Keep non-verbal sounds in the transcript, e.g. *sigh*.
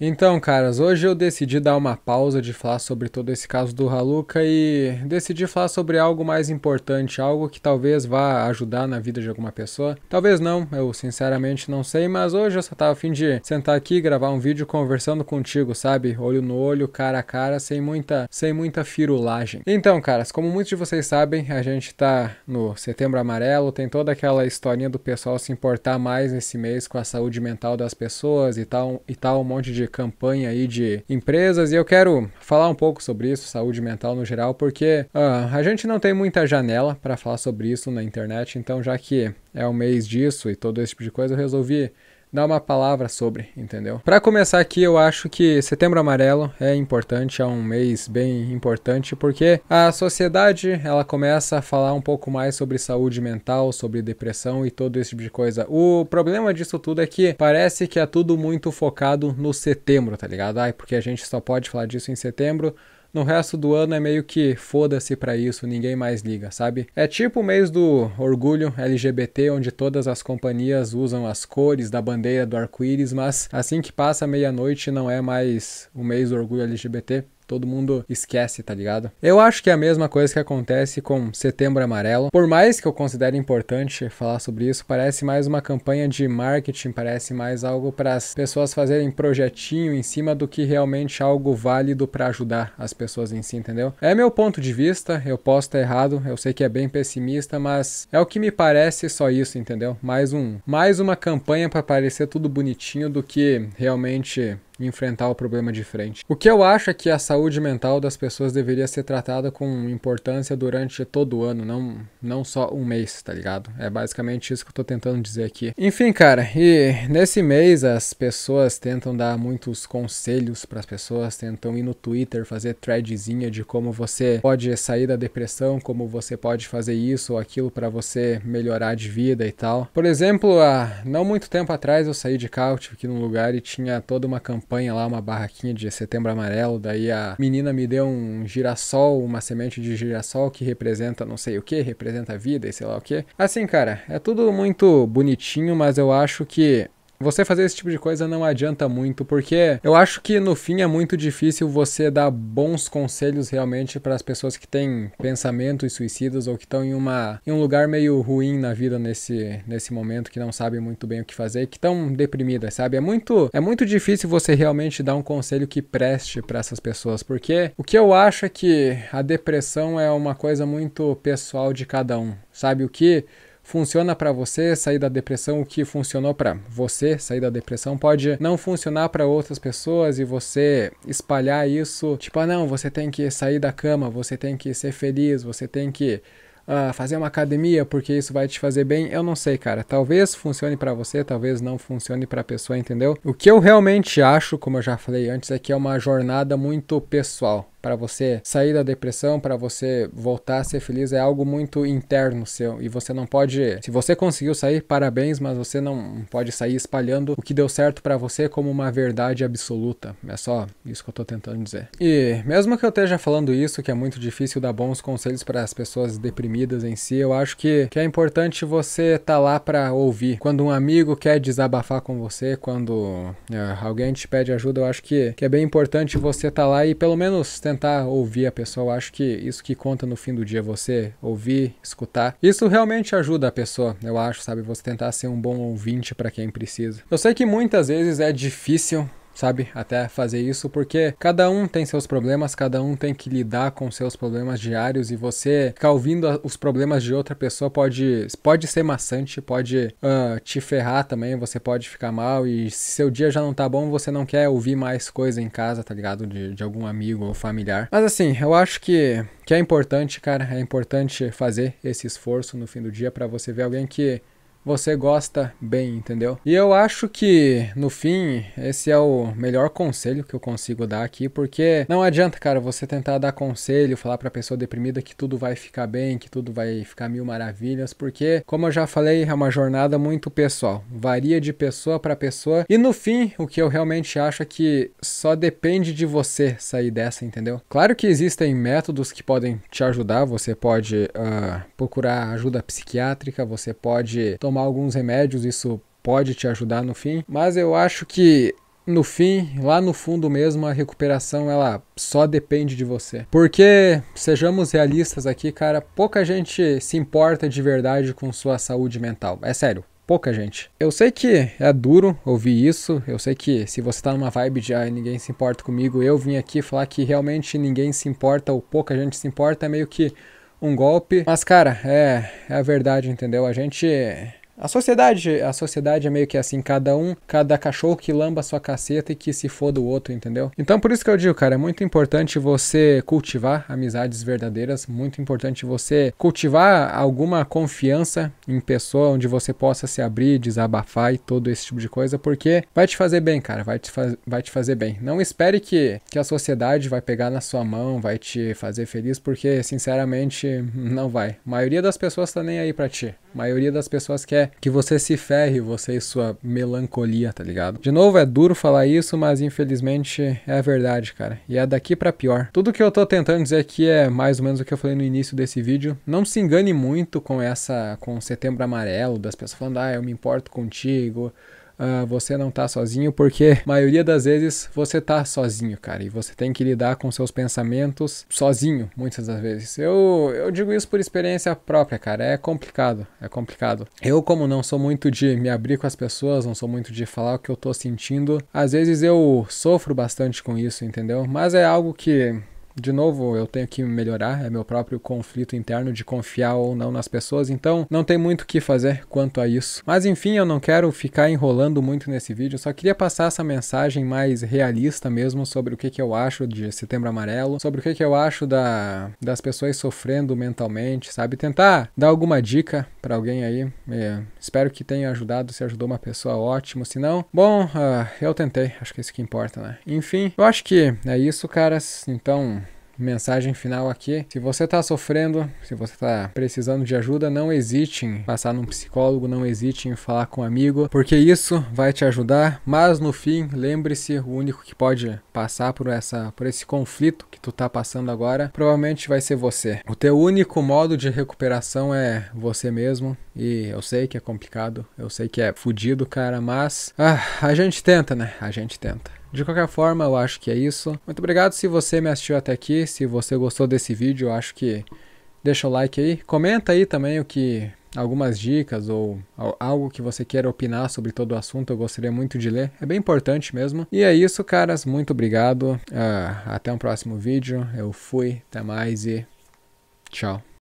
Então, caras, hoje eu decidi dar uma pausa de falar sobre todo esse caso do Haluca e decidi falar sobre algo mais importante, algo que talvez vá ajudar na vida de alguma pessoa. Talvez não, eu sinceramente não sei, mas hoje eu só tava a fim de sentar aqui e gravar um vídeo conversando contigo, sabe? Olho no olho, cara a cara, sem muita, sem muita firulagem. Então, caras, como muitos de vocês sabem, a gente tá no Setembro Amarelo, tem toda aquela historinha do pessoal se importar mais nesse mês com a saúde mental das pessoas e tal, e tal um monte de campanha aí de empresas e eu quero falar um pouco sobre isso, saúde mental no geral, porque uh, a gente não tem muita janela para falar sobre isso na internet, então já que é o mês disso e todo esse tipo de coisa, eu resolvi dar uma palavra sobre, entendeu? Para começar aqui, eu acho que Setembro Amarelo é importante, é um mês bem importante porque a sociedade, ela começa a falar um pouco mais sobre saúde mental, sobre depressão e todo esse tipo de coisa. O problema disso tudo é que parece que é tudo muito focado no setembro, tá ligado? Ai, porque a gente só pode falar disso em setembro no resto do ano é meio que foda-se para isso, ninguém mais liga, sabe? É tipo o mês do orgulho LGBT, onde todas as companhias usam as cores da bandeira do arco-íris, mas assim que passa meia-noite não é mais o mês do orgulho LGBT todo mundo esquece, tá ligado? Eu acho que é a mesma coisa que acontece com Setembro Amarelo. Por mais que eu considere importante falar sobre isso, parece mais uma campanha de marketing, parece mais algo para as pessoas fazerem projetinho em cima do que realmente algo válido para ajudar as pessoas em si, entendeu? É meu ponto de vista, eu posso estar errado, eu sei que é bem pessimista, mas é o que me parece só isso, entendeu? Mais um, mais uma campanha para parecer tudo bonitinho do que realmente e enfrentar o problema de frente. O que eu acho é que a saúde mental das pessoas deveria ser tratada com importância durante todo o ano, não, não só um mês, tá ligado? É basicamente isso que eu tô tentando dizer aqui. Enfim, cara, e nesse mês as pessoas tentam dar muitos conselhos para as pessoas, tentam ir no Twitter fazer threadzinha de como você pode sair da depressão, como você pode fazer isso ou aquilo para você melhorar de vida e tal. Por exemplo, há não muito tempo atrás eu saí de carro, tive que num lugar e tinha toda uma campanha campanha lá, uma barraquinha de setembro amarelo, daí a menina me deu um girassol, uma semente de girassol que representa não sei o que, representa a vida e sei lá o que. Assim, cara, é tudo muito bonitinho, mas eu acho que você fazer esse tipo de coisa não adianta muito, porque eu acho que no fim é muito difícil você dar bons conselhos realmente para as pessoas que têm pensamentos suicidas ou que estão em, uma, em um lugar meio ruim na vida nesse, nesse momento, que não sabem muito bem o que fazer, que estão deprimidas, sabe? É muito, é muito difícil você realmente dar um conselho que preste para essas pessoas, porque o que eu acho é que a depressão é uma coisa muito pessoal de cada um, sabe? O que funciona para você sair da depressão, o que funcionou para você sair da depressão pode não funcionar para outras pessoas e você espalhar isso, tipo, ah, não, você tem que sair da cama, você tem que ser feliz, você tem que ah, fazer uma academia porque isso vai te fazer bem. Eu não sei, cara. Talvez funcione para você, talvez não funcione para a pessoa, entendeu? O que eu realmente acho, como eu já falei antes, é que é uma jornada muito pessoal para você sair da depressão, para você voltar a ser feliz, é algo muito interno seu. E você não pode. Se você conseguiu sair, parabéns, mas você não pode sair espalhando o que deu certo para você como uma verdade absoluta. É só isso que eu tô tentando dizer. E mesmo que eu esteja falando isso, que é muito difícil dar bons conselhos para as pessoas deprimidas em si, eu acho que, que é importante você estar tá lá para ouvir. Quando um amigo quer desabafar com você, quando é, alguém te pede ajuda, eu acho que, que é bem importante você estar tá lá e pelo menos tentar tentar ouvir a pessoa. Eu acho que isso que conta no fim do dia, é você ouvir, escutar, isso realmente ajuda a pessoa, eu acho, sabe? Você tentar ser um bom ouvinte para quem precisa. Eu sei que muitas vezes é difícil sabe? Até fazer isso, porque cada um tem seus problemas, cada um tem que lidar com seus problemas diários e você ficar ouvindo os problemas de outra pessoa pode, pode ser maçante, pode uh, te ferrar também, você pode ficar mal e se seu dia já não tá bom, você não quer ouvir mais coisa em casa, tá ligado? De, de algum amigo ou familiar. Mas assim, eu acho que, que é importante, cara, é importante fazer esse esforço no fim do dia para você ver alguém que você gosta bem, entendeu? E eu acho que, no fim, esse é o melhor conselho que eu consigo dar aqui, porque não adianta, cara, você tentar dar conselho, falar pra pessoa deprimida que tudo vai ficar bem, que tudo vai ficar mil maravilhas, porque, como eu já falei, é uma jornada muito pessoal, varia de pessoa para pessoa, e no fim, o que eu realmente acho é que só depende de você sair dessa, entendeu? Claro que existem métodos que podem te ajudar, você pode uh, procurar ajuda psiquiátrica, você pode tomar tomar alguns remédios, isso pode te ajudar no fim, mas eu acho que no fim, lá no fundo mesmo, a recuperação ela só depende de você. Porque, sejamos realistas aqui, cara, pouca gente se importa de verdade com sua saúde mental. É sério, pouca gente. Eu sei que é duro ouvir isso, eu sei que se você tá numa vibe de ah, ninguém se importa comigo, eu vim aqui falar que realmente ninguém se importa ou pouca gente se importa, é meio que um golpe. Mas, cara, é, é a verdade, entendeu? A gente a sociedade, a sociedade é meio que assim, cada um, cada cachorro que lamba a sua caceta e que se foda o outro, entendeu? Então por isso que eu digo, cara, é muito importante você cultivar amizades verdadeiras, muito importante você cultivar alguma confiança em pessoa onde você possa se abrir, desabafar e todo esse tipo de coisa, porque vai te fazer bem, cara, vai te, vai te fazer bem. Não espere que, que a sociedade vai pegar na sua mão, vai te fazer feliz, porque sinceramente não vai. A maioria das pessoas tá nem aí para ti. A maioria das pessoas quer que você se ferre, você e sua melancolia, tá ligado? De novo, é duro falar isso, mas infelizmente é a verdade, cara. E é daqui para pior. Tudo que eu tô tentando dizer aqui é mais ou menos o que eu falei no início desse vídeo. Não se engane muito com essa, com setembro amarelo, das pessoas falando, ah, eu me importo contigo, uh, você não tá sozinho, porque a *laughs* maioria das vezes você tá sozinho, cara, e você tem que lidar com seus pensamentos sozinho, muitas das vezes. Eu, eu digo isso por experiência própria, cara, é complicado, é complicado. Eu, como não sou muito de me abrir com as pessoas, não sou muito de falar o que eu tô sentindo, às vezes eu sofro bastante com isso, entendeu? Mas é algo que de novo, eu tenho que melhorar, é meu próprio conflito interno de confiar ou não nas pessoas, então não tem muito o que fazer quanto a isso. Mas enfim, eu não quero ficar enrolando muito nesse vídeo, só queria passar essa mensagem mais realista mesmo sobre o que, que eu acho de Setembro Amarelo, sobre o que, que eu acho da, das pessoas sofrendo mentalmente, sabe? Tentar dar alguma dica para alguém aí. É, espero que tenha ajudado, se ajudou uma pessoa, ótimo. Se não, bom, uh, eu tentei, acho que é isso que importa, né? Enfim, eu acho que é isso, caras. Então, mensagem final aqui. Se você está sofrendo, se você está precisando de ajuda, não hesite em passar num psicólogo, não hesite em falar com um amigo, porque isso vai te ajudar. Mas no fim, lembre-se, o único que pode passar por essa, por esse conflito que tu está passando agora, provavelmente vai ser você. O teu único modo de recuperação é você mesmo. E eu sei que é complicado, eu sei que é fudido, cara, mas ah, a gente tenta, né? A gente tenta. De qualquer forma, eu acho que é isso. Muito obrigado se você me assistiu até aqui. Se você gostou desse vídeo, eu acho que deixa o like aí. Comenta aí também o que algumas dicas ou algo que você queira opinar sobre todo o assunto, eu gostaria muito de ler. É bem importante mesmo. E é isso, caras. Muito obrigado. Uh, até um próximo vídeo. Eu fui. Até mais e tchau.